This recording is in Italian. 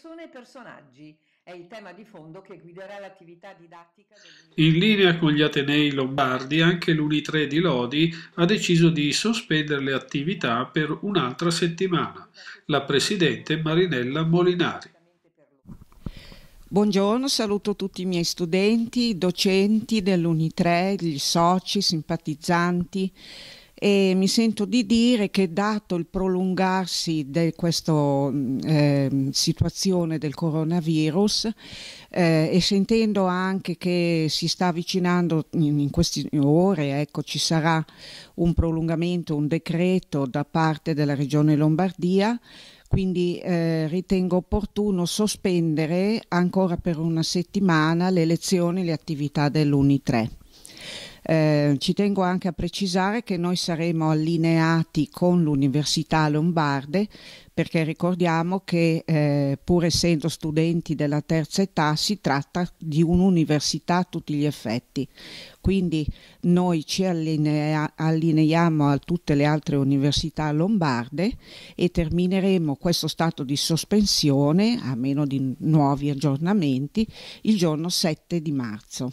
persone e personaggi è il tema di fondo che guiderà l'attività didattica. In linea con gli Atenei Lombardi, anche l'Uni3 di Lodi ha deciso di sospendere le attività per un'altra settimana. La presidente Marinella Molinari. Buongiorno, saluto tutti i miei studenti, docenti dell'Uni3, gli soci, simpatizzanti e mi sento di dire che dato il prolungarsi di questa eh, situazione del coronavirus eh, e sentendo anche che si sta avvicinando in, in queste ore, ecco, ci sarà un prolungamento, un decreto da parte della Regione Lombardia, quindi eh, ritengo opportuno sospendere ancora per una settimana le lezioni e le attività dell'Uni3. Eh, ci tengo anche a precisare che noi saremo allineati con l'Università Lombarde perché ricordiamo che eh, pur essendo studenti della terza età si tratta di un'università a tutti gli effetti. Quindi noi ci allinea allineiamo a tutte le altre università lombarde e termineremo questo stato di sospensione, a meno di nuovi aggiornamenti, il giorno 7 di marzo.